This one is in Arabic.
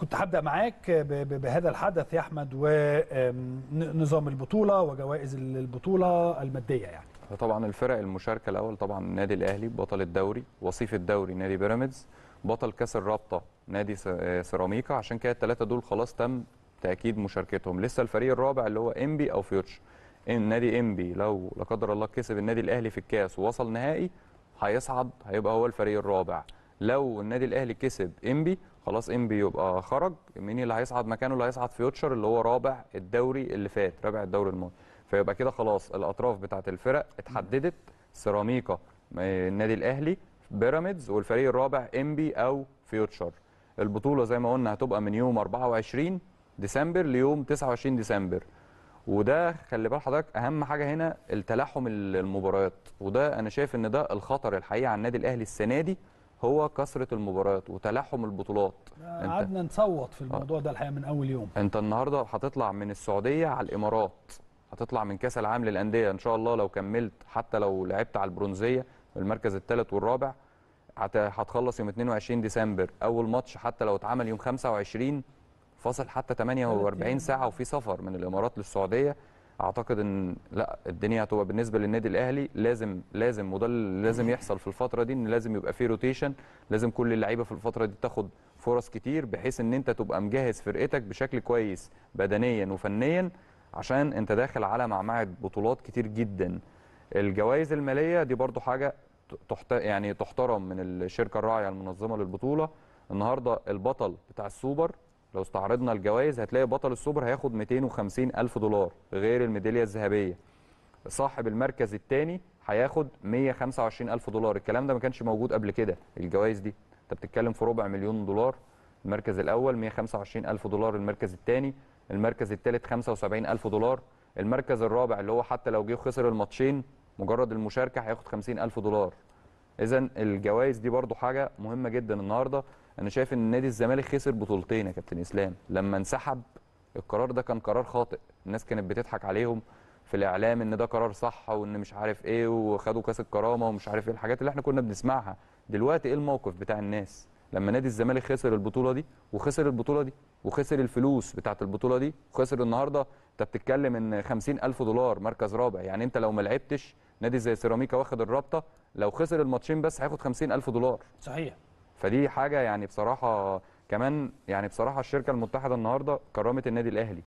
كنت هبدا معاك بهذا الحدث يا احمد ونظام البطوله وجوائز البطوله الماديه يعني طبعا الفرق المشاركه الاول طبعا النادي الاهلي بطل الدوري وصيف الدوري نادي بيراميدز بطل كاس الرابطه نادي آه، سيراميكا عشان كده الثلاثه دول خلاص تم تاكيد مشاركتهم لسه الفريق الرابع اللي هو انبي او فيوتش نادي انبي لو لا قدر الله كسب النادي الاهلي في الكاس ووصل نهائي هيصعد هيبقى هو الفريق الرابع لو النادي الاهلي كسب انبي خلاص انبي يبقى خرج مين اللي هيصعد مكانه اللي هيصعد فيوتشر اللي هو رابع الدوري اللي فات رابع الدوري الماضي فيبقى كده خلاص الاطراف بتاعت الفرق اتحددت سيراميكا آه، النادي الاهلي بيراميدز والفريق الرابع انبي او فيوتشر البطوله زي ما قلنا هتبقى من يوم 24 ديسمبر ليوم 29 ديسمبر وده خلي بال حضرتك اهم حاجه هنا التلاحم المباريات وده انا شايف ان ده الخطر الحقيقي على النادي الاهلي السنه دي هو كثره المباريات وتلاحم البطولات آه، قعدنا نصوت في الموضوع آه. ده الحقيقه من اول يوم انت النهارده هتطلع من السعوديه على الامارات هتطلع من كاس العالم للانديه ان شاء الله لو كملت حتى لو لعبت على البرونزيه المركز الثالث والرابع هتخلص يوم 22 ديسمبر اول ماتش حتى لو اتعمل يوم 25 فاصل حتى 48 ساعه وفي سفر من الامارات للسعوديه اعتقد ان لا الدنيا هتبقى بالنسبه للنادي الاهلي لازم لازم وده لازم يحصل في الفتره دي ان لازم يبقى في روتيشن لازم كل اللعيبه في الفتره دي تاخد فرص كتير بحيث ان انت تبقى مجهز فرقتك بشكل كويس بدنيا وفنيا عشان انت داخل على معمعة بطولات كتير جدا الجوائز الماليه دي برضو حاجه تحت يعني تحترم من الشركه الراعيه المنظمه للبطوله النهارده البطل بتاع السوبر لو استعرضنا الجوائز هتلاقي بطل السوبر هياخد 250 ألف دولار غير الميدالية الذهبية صاحب المركز الثاني هياخد 125 ألف دولار الكلام ده ما كانش موجود قبل كده الجوائز دي انت بتتكلم في ربع مليون دولار المركز الأول 125 ألف دولار المركز الثاني المركز الثالث 75 ألف دولار المركز الرابع اللي هو حتى لو جه خسر الماتشين مجرد المشاركة هياخد 50 ألف دولار اذا الجوائز دي برضو حاجه مهمه جدا النهارده انا شايف ان نادي الزمالك خسر بطولتين يا كابتن اسلام لما انسحب القرار ده كان قرار خاطئ الناس كانت بتضحك عليهم في الاعلام ان ده قرار صح وان مش عارف ايه وخدوا كاس الكرامه ومش عارف ايه الحاجات اللي احنا كنا بنسمعها دلوقتي ايه الموقف بتاع الناس لما نادي الزمالك خسر البطوله دي وخسر البطوله دي وخسر الفلوس بتاعه البطوله دي وخسر النهارده انت بتتكلم ان 50000 دولار مركز رابع يعني انت لو ما لعبتش نادي زي سيراميكا واخد الرابطه لو خسر الماتشين بس هياخد 50000 دولار صحيح فدي حاجه يعني بصراحه كمان يعني بصراحه الشركه المتحده النهارده كرمت النادي الاهلي